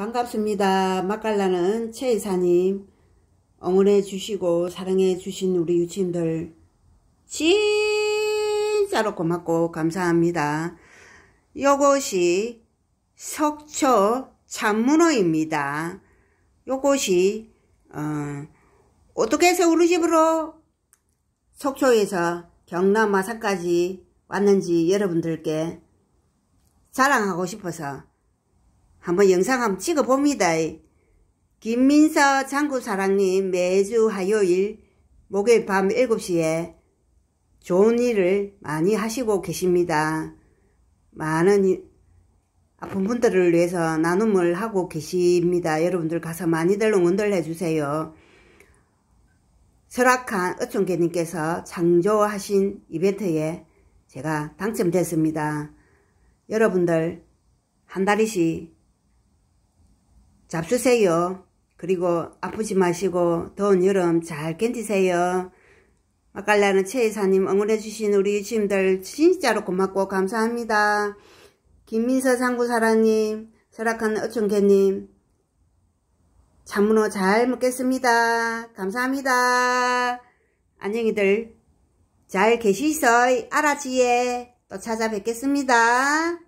반갑습니다. 맛깔나는 최 이사님 응원해 주시고 사랑해 주신 우리 유치인들 진짜로 고맙고 감사합니다. 요것이 석초 참문어입니다. 요것이 어, 어떻게 해서 우리 집으로 석초에서 경남 마산까지 왔는지 여러분들께 자랑하고 싶어서 한번 영상 한번 찍어봅니다. 김민서 장구사랑님 매주 화요일 목요일 밤 7시에 좋은 일을 많이 하시고 계십니다. 많은 아픈 분들을 위해서 나눔을 하고 계십니다. 여러분들 가서 많이들 응원들 해주세요. 설악한 어촌계님께서 창조하신 이벤트에 제가 당첨됐습니다. 여러분들 한 달이씩 잡수세요. 그리고 아프지 마시고 더운 여름 잘 견디세요. 맛깔나는 최이사님 응원해주신 우리 유치인들 진짜로 고맙고 감사합니다. 김민서 상구사라님, 설악한 어촌개님, 참문어 잘 먹겠습니다. 감사합니다. 안녕히들 잘 계시소이. 알아지에 또 찾아뵙겠습니다.